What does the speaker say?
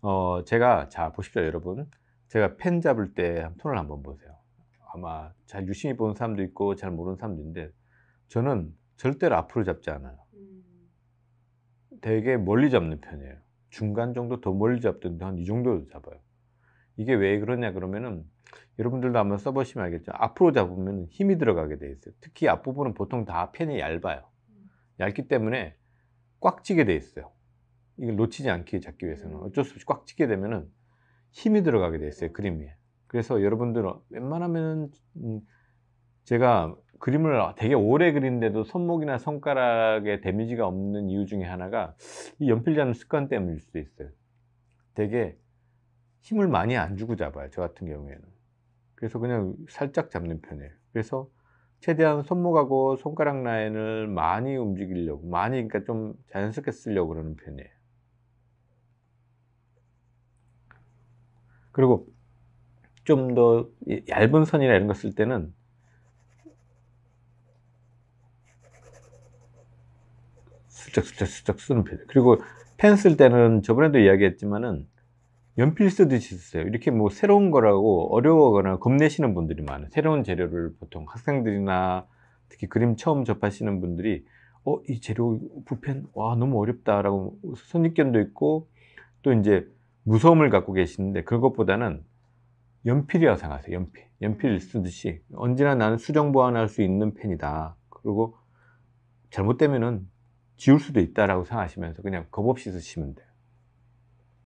어, 제가 자 보십시오 여러분 제가 펜 잡을 때 톤을 한번 보세요 아마 잘 유심히 본 사람도 있고 잘 모르는 사람도 있는데 저는 절대로 앞으로 잡지 않아요 음. 되게 멀리 잡는 편이에요 중간 정도 더 멀리 잡던데 한 이 정도 잡아요 이게 왜 그러냐 그러면은 여러분들도 한번 써보시면 알겠죠 앞으로 잡으면 힘이 들어가게 돼 있어요 특히 앞부분은 보통 다 펜이 얇아요 음. 얇기 때문에 꽉 찌게 돼 있어요 이걸 놓치지 않게 잡기 위해서는 음. 어쩔 수 없이 꽉 찍게 되면은 힘이 들어가게 돼 있어요 그림 이 그래서 여러분들은 웬만하면 은 음, 제가 그림을 되게 오래 그린데도 손목이나 손가락에 데미지가 없는 이유 중에 하나가 이 연필 잡는 습관 때문일 수도 있어요 되게 힘을 많이 안 주고 잡아요 저 같은 경우에는 그래서 그냥 살짝 잡는 편이에요 그래서 최대한 손목하고 손가락 라인을 많이 움직이려고 많이 그러니까 좀 자연스럽게 쓰려고 그러는 편이에요 그리고 좀 더 얇은 선이나 이런 거 쓸 때는 슬쩍슬쩍슬쩍 쓰는 편이에요. 그리고 펜 쓸 때는 저번에도 이야기했지만은 연필 쓰듯이 쓰세요. 이렇게 뭐 새로운 거라고 어려워거나 겁내시는 분들이 많아요. 새로운 재료를 보통 학생들이나 특히 그림 처음 접하시는 분들이 어, 이 재료, 붓펜, 와, 너무 어렵다라고 선입견도 있고 또 이제 무서움을 갖고 계시는데 그것보다는 연필이라고 생각하세요. 연필. 연필 쓰듯이 언제나 나는 수정 보완할 수 있는 펜이다. 그리고 잘못되면은 지울 수도 있다라고 생각하시면서 그냥 겁 없이 쓰시면 돼요.